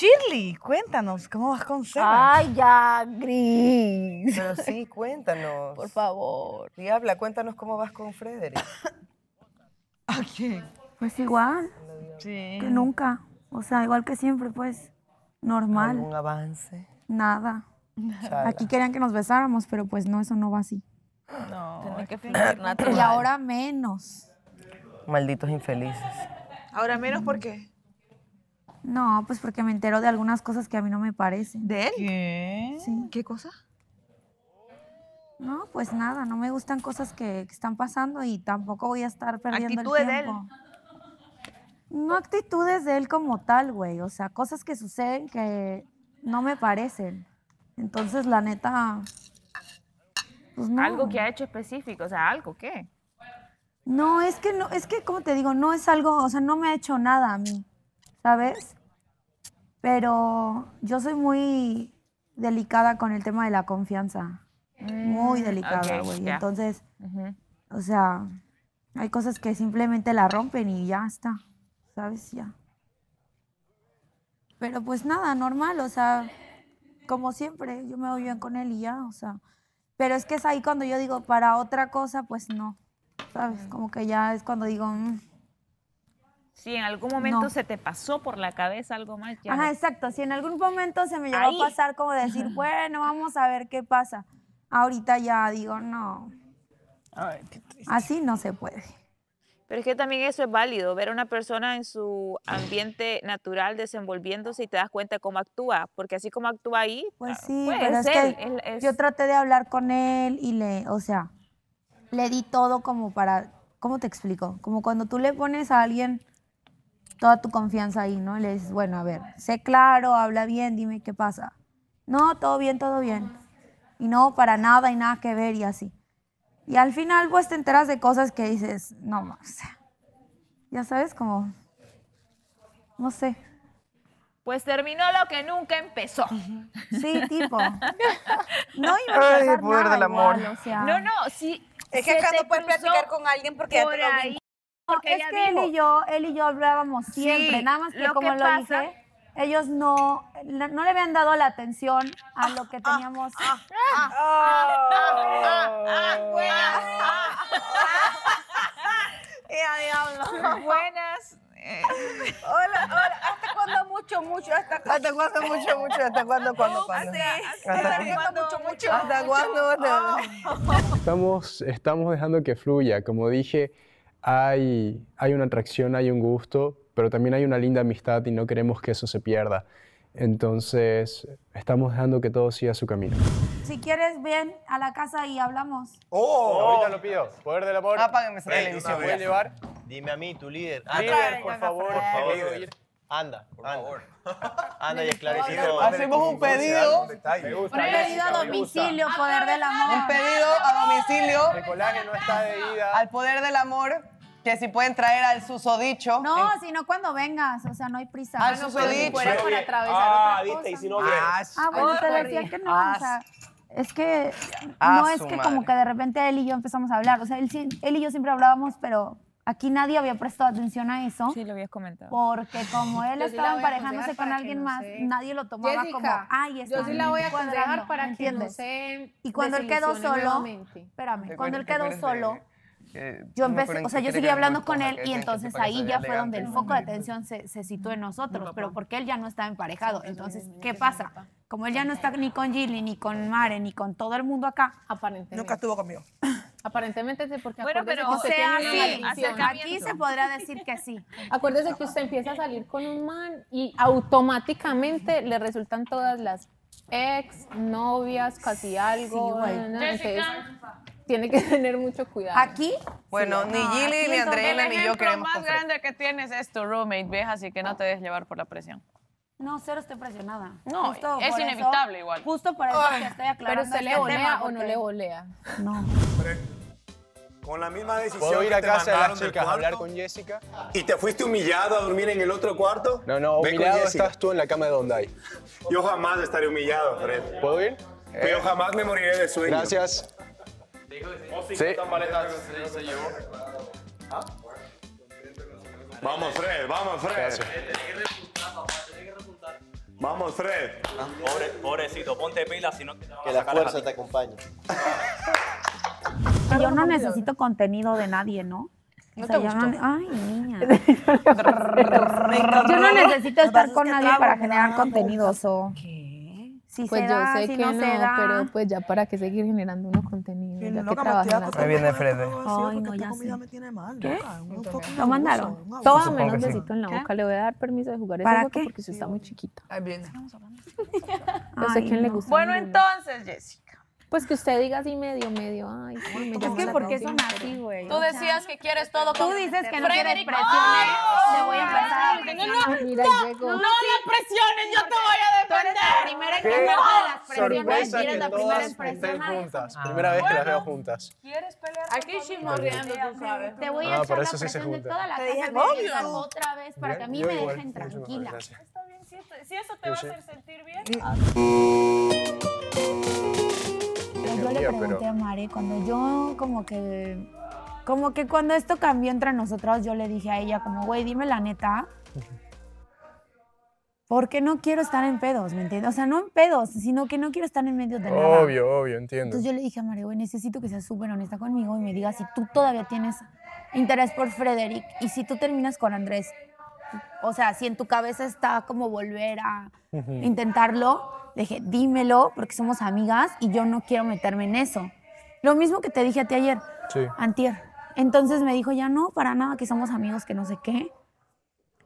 Shirley, cuéntanos, ¿cómo vas con Seba? Ay, ya, Gris. Pero sí, cuéntanos. Por favor. habla, cuéntanos cómo vas con Frederick. ¿A quién? Pues igual. Sí. Que nunca. O sea, igual que siempre, pues, normal. ¿Algún avance? Nada. Aquí querían que nos besáramos, pero pues no, eso no va así. No. Tiene que fingir natural. Y ahora menos. Malditos infelices. ¿Ahora menos por qué? No, pues porque me entero de algunas cosas que a mí no me parecen. ¿De él? ¿Qué? Sí. ¿Qué cosa? No, pues nada, no me gustan cosas que, están pasando y tampoco voy a estar perdiendo el tiempo. de él. No actitudes de él como tal, güey. O sea, cosas que suceden que no me parecen. Entonces, la neta. Pues Algo que ha hecho específico, o sea, algo qué. No, es que no, es que como te digo, no es algo, o sea, no me ha hecho nada a mí. ¿sabes? Pero yo soy muy delicada con el tema de la confianza. Muy mm, delicada, güey. Entonces, o sea, hay cosas que simplemente la rompen y ya está, ¿sabes? Ya. Pero pues nada, normal, o sea, como siempre, yo me voy bien con él y ya, o sea. Pero es que es ahí cuando yo digo, para otra cosa, pues no, ¿sabes? Como que ya es cuando digo, mm, si en algún momento se te pasó por la cabeza algo más, Ajá, exacto. Si en algún momento se me llegó a pasar como decir, bueno, vamos a ver qué pasa. Ahorita ya digo, no. Ay, qué Así no se puede. Pero es que también eso es válido, ver a una persona en su ambiente natural desenvolviéndose y te das cuenta cómo actúa, porque así como actúa ahí, pues ah, sí, pero Es que yo traté de hablar con él y le, o sea, le di todo como para, ¿cómo te explico? Como cuando tú le pones a alguien toda tu confianza ahí, ¿no? Le dices, bueno, a ver, sé claro, habla bien, dime qué pasa. No, todo bien, todo bien. Y no, para nada y nada que ver y así. Y al final, pues te enteras de cosas que dices, no, más. Ya sabes, como, no sé. Pues terminó lo que nunca empezó. Sí, tipo. No iba amor. no, no, sí. Es que acá no puedes platicar con alguien porque porque es que él y yo, él y yo hablábamos siempre, nada más que como lo dije, ellos no, no le habían dado la atención a lo que teníamos. Buenas. Hola, hola. ¿Hasta cuándo mucho, mucho? ¿Hasta cuándo mucho, mucho? ¿Hasta cuándo, cuándo, cuándo? ¿Hasta cuándo mucho, mucho? ¿Hasta cuándo? Estamos, estamos dejando que fluya. Como dije, hay, una atracción, hay un gusto, pero también hay una linda amistad y no queremos que eso se pierda. Entonces, estamos dejando que todo siga su camino. Si quieres, ven a la casa y hablamos. ¡Oh! Ahorita lo pido. Poder del amor. Apágame esa televisión. ¿Puedes llevar? Dime a mí, tu líder. Anda, por favor, por favor. Anda, por favor. Anda y esclarecido. Hacemos un pedido. Un pedido a domicilio, poder del amor. Un pedido a domicilio. Al poder del amor. Que si pueden traer al susodicho. No, sino cuando vengas, o sea, no hay prisa. Al susodicho. Ah, y si no vienes. Ah, bueno, te decía que no, o sea... Es que no es que como que de repente él y yo empezamos a hablar. O sea, él, él y yo siempre hablábamos, pero aquí nadie había prestado atención a eso. Sí, lo habías comentado. Porque como él estaba emparejándose con alguien más, nadie lo tomaba como, ay, Yo sí la voy a para que no se Y cuando él quedó solo, espérame, cuando él quedó solo, ¿eh? yo empecé, o sea, yo seguí hablando con él y entonces ahí ya fue donde el foco de atención se, se situó en nosotros, pero porque él ya no estaba emparejado. Entonces, ¿qué pasa? Como él ya no está ni con Gilly, ni con Mare, ni con todo el mundo acá. Aparentemente. Nunca estuvo conmigo. Aparentemente sí, porque bueno, pero que sea, aquí se podrá decir que sí. Acuérdese que usted empieza a salir con un man y automáticamente le resultan todas las ex, novias, casi algo tiene que tener mucho cuidado. ¿Aquí? Bueno, ni Gilly, ni Andreina, ni yo queremos El más grande que tienes es tu roommate, vieja, así que no te dejes llevar por la presión. No, cero estoy presionada. No, es inevitable igual. Justo por eso que estoy aclarando. Pero se este le bolea o no le bolea. No. Con la misma decisión. ¿Puedo ir a casa de a hablar con Jessica? ¿Y te fuiste humillado a dormir en el otro cuarto? No, no, humillado estás tú en la cama de hay. Yo jamás estaré humillado, Fred. ¿Puedo ir? Pero eh. jamás me moriré de sueño. Gracias. Sí. Ah. Vamos, Fred, vamos, Fred. Vamos, Fred. Ah. pobrecito, ponte pila, si no Que la fuerza te acompañe. Yo no necesito contenido de nadie, ¿no? ay, niña. yo no necesito estar con nadie para generar contenido, pues yo sé que no, pero pues ya para qué seguir generando unos contenidos. Ya que Ahí viene Fred. Ay, no, ya me tiene mal, ¿Qué? Lo mandaron. Todo menos besito en la boca. Le voy a dar permiso de jugar ese porque se está muy chiquito. Ahí viene. No sé quién le gusta. Bueno, entonces, Jessica. Pues que usted diga así medio, medio, ay, me Es que porque son así, güey. Tú decías que quieres todo Tú dices que no quieres presionar. voy a empezar. No, no, no, presiones, yo te voy a sorpresa que juntas. Ah, Primera vez que las veo juntas. ¿Quieres pelear? Aquí chismorreando, tú sabes. Te voy a ah, echar la presión de toda la casa otra vez para que a mí me dejen tranquila. Está bien, si eso te va a hacer sentir bien. Mm. Ah. Yo le pregunté a Mare cuando yo como que como que cuando esto cambió entre nosotras, yo le dije a ella como, güey, dime la neta porque no quiero estar en pedos, ¿me entiendes? O sea, no en pedos, sino que no quiero estar en medio de nada. Obvio, obvio, entiendo. Entonces yo le dije a Mario, bueno, necesito que seas súper honesta conmigo y me digas si tú todavía tienes interés por Frederick y si tú terminas con Andrés. O sea, si en tu cabeza está como volver a intentarlo, le dije, dímelo porque somos amigas y yo no quiero meterme en eso. Lo mismo que te dije a ti ayer, sí. antier. Entonces me dijo, ya no, para nada, que somos amigos, que no sé qué.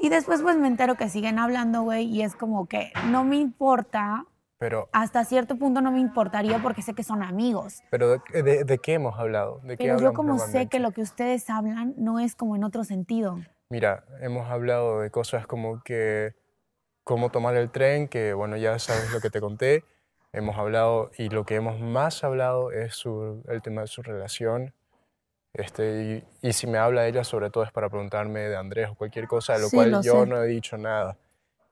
Y después pues me entero que siguen hablando, güey, y es como que no me importa. Pero, hasta cierto punto no me importaría porque sé que son amigos. Pero ¿de, qué hemos hablado? ¿De pero yo como sé que lo que ustedes hablan no es como en otro sentido. Mira, hemos hablado de cosas como que cómo tomar el tren, que bueno, ya sabes lo que te conté. Hemos hablado y lo que hemos más hablado es el tema de su relación este, y, si me habla ella, sobre todo es para preguntarme de Andrés o cualquier cosa, de lo cual yo no he dicho nada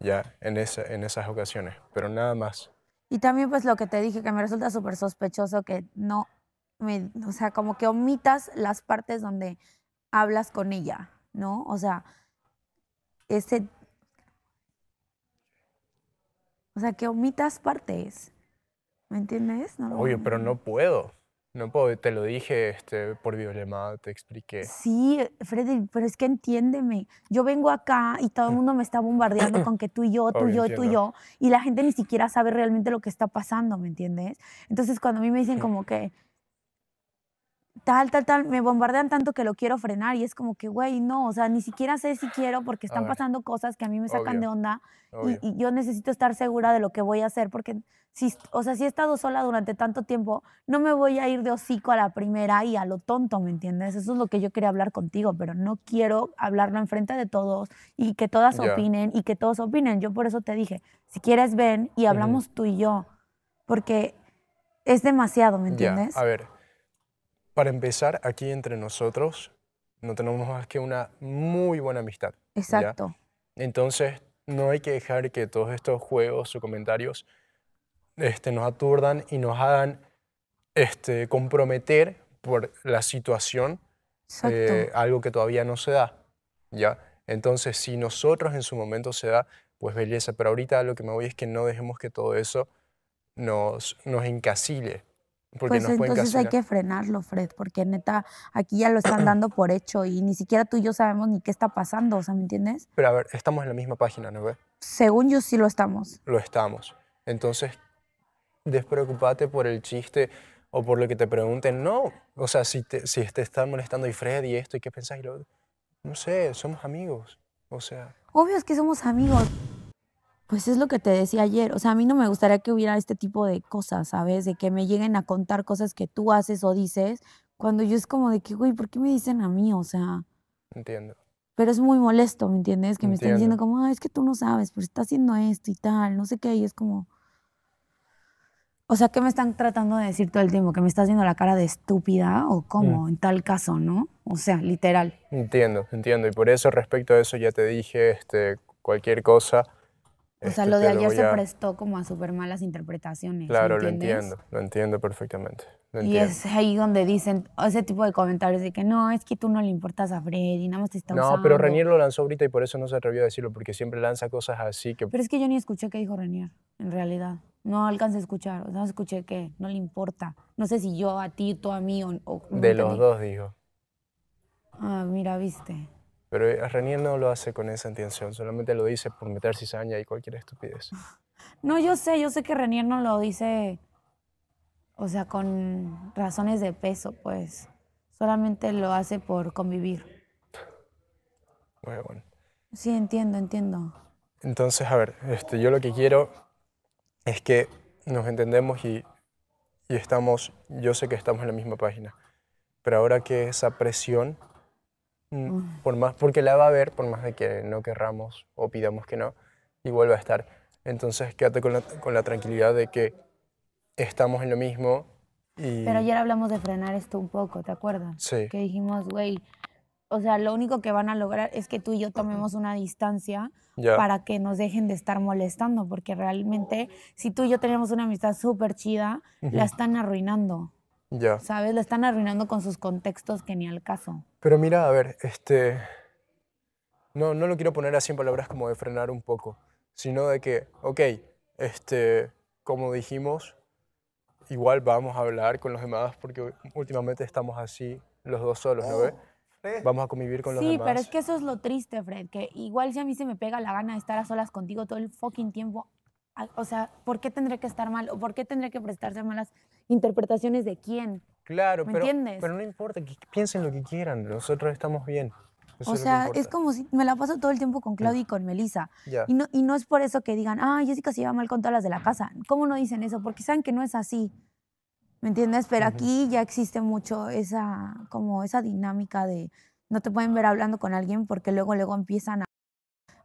ya en, en esas ocasiones, pero nada más. Y también pues lo que te dije, que me resulta súper sospechoso que no, me, o sea, como que omitas las partes donde hablas con ella, ¿no? O sea, ese... O sea, que omitas partes. ¿Me entiendes? Oye, pero no puedo. No puedo, te lo dije este, por videollamada, te expliqué. Sí, Freddy, pero es que entiéndeme. Yo vengo acá y todo el mm. mundo me está bombardeando con que tú y yo, tú y yo, tú y yo. Y la gente ni siquiera sabe realmente lo que está pasando, ¿me entiendes? Entonces, cuando a mí me dicen como que tal, tal, tal, me bombardean tanto que lo quiero frenar y es como que, güey, no, o sea, ni siquiera sé si quiero porque están pasando cosas que a mí me sacan de onda y, yo necesito estar segura de lo que voy a hacer porque, si, o sea, si he estado sola durante tanto tiempo, no me voy a ir de hocico a la primera y a lo tonto, ¿me entiendes? Eso es lo que yo quería hablar contigo, pero no quiero hablarlo enfrente de todos y que todas opinen y que todos opinen. Yo por eso te dije, si quieres ven y hablamos tú y yo, porque es demasiado, ¿me entiendes? A ver para empezar, aquí entre nosotros no tenemos más que una muy buena amistad. Exacto. Entonces, no hay que dejar que todos estos juegos o comentarios este, nos aturdan y nos hagan este, comprometer por la situación eh, algo que todavía no se da. ¿ya? Entonces, si nosotros en su momento se da, pues belleza. Pero ahorita lo que me voy es que no dejemos que todo eso nos, nos encasille pues, pues entonces hay que frenarlo, Fred, porque neta, aquí ya lo están dando por hecho y ni siquiera tú y yo sabemos ni qué está pasando, o sea, ¿me entiendes? Pero a ver, estamos en la misma página, ¿no ves? Según yo sí lo estamos. Lo estamos. Entonces, despreocúpate por el chiste o por lo que te pregunten. No, o sea, si te, si te están molestando y Fred y esto y qué pensás y No sé, somos amigos, o sea... Obvio es que somos amigos pues es lo que te decía ayer, o sea, a mí no me gustaría que hubiera este tipo de cosas, ¿sabes? De que me lleguen a contar cosas que tú haces o dices, cuando yo es como de que, güey, ¿por qué me dicen a mí? O sea... Entiendo. Pero es muy molesto, ¿me entiendes? Que me estén diciendo como, es que tú no sabes, pues está haciendo esto y tal, no sé qué, y es como... O sea, ¿qué me están tratando de decir todo el tiempo? ¿Que me estás haciendo la cara de estúpida o cómo? Mm. En tal caso, ¿no? O sea, literal. Entiendo, entiendo. Y por eso, respecto a eso, ya te dije, este, cualquier cosa, o sea, este lo de ayer se prestó como a súper malas interpretaciones. Claro, lo entiendo, lo entiendo perfectamente. y es ahí donde dicen ese tipo de comentarios de que no, es que tú no le importas a Freddy, nada más te está usando. No, pero Renier lo lanzó ahorita y por eso no se atrevió a decirlo, porque siempre lanza cosas así que... Pero es que yo ni escuché qué dijo Renier, en realidad. No alcancé a escuchar, o sea, no escuché que no le importa. No sé si yo a ti, tú a mí o de los dos, dijo. Ah, mira, viste. Pero eh, Renier no lo hace con esa intención, solamente lo dice por meter cizaña y cualquier estupidez. No, yo sé, yo sé que Renier no lo dice, o sea, con razones de peso, pues. Solamente lo hace por convivir. Bueno, bueno. Sí, entiendo, entiendo. Entonces, a ver, este, yo lo que quiero es que nos entendemos y, y estamos, yo sé que estamos en la misma página, pero ahora que esa presión Mm. Por más, porque la va a ver, por más de que no querramos o pidamos que no, y vuelve a estar. Entonces quédate con la, con la tranquilidad de que estamos en lo mismo. Pero ayer hablamos de frenar esto un poco, ¿te acuerdas? Sí. Que dijimos, güey, o sea, lo único que van a lograr es que tú y yo tomemos una distancia para que nos dejen de estar molestando, porque realmente si tú y yo tenemos una amistad súper chida, la están arruinando. Ya. ¿Sabes? La están arruinando con sus contextos que ni al caso. Pero mira, a ver, este, no, no lo quiero poner así en palabras como de frenar un poco, sino de que, ok, este, como dijimos, igual vamos a hablar con los demás porque últimamente estamos así los dos solos, ¿no ves? Oh. Eh. Vamos a convivir con los demás. Sí, pero es que eso es lo triste, Fred, que igual si a mí se me pega la gana de estar a solas contigo todo el fucking tiempo, o sea, ¿por qué tendré que estar mal o por qué tendré que prestarse malas interpretaciones de quién? Claro, pero, pero no importa, que piensen lo que quieran, nosotros estamos bien. o sea, es, como si me la paso todo el tiempo con mm. Claudia y con Melissa. Y, no, y no es por eso que digan, ah, Jessica se lleva mal con todas las de la casa. ¿Cómo no dicen eso? Porque saben que no es así. ¿Me entiendes? Pero aquí ya existe mucho esa, como esa dinámica de no te pueden ver hablando con alguien porque luego, luego empiezan a...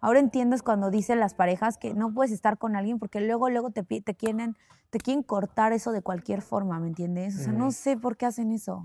Ahora entiendes cuando dicen las parejas que no puedes estar con alguien porque luego, luego te, quieren, te quieren cortar eso de cualquier forma, ¿me entiendes? O sea, no sé por qué hacen eso.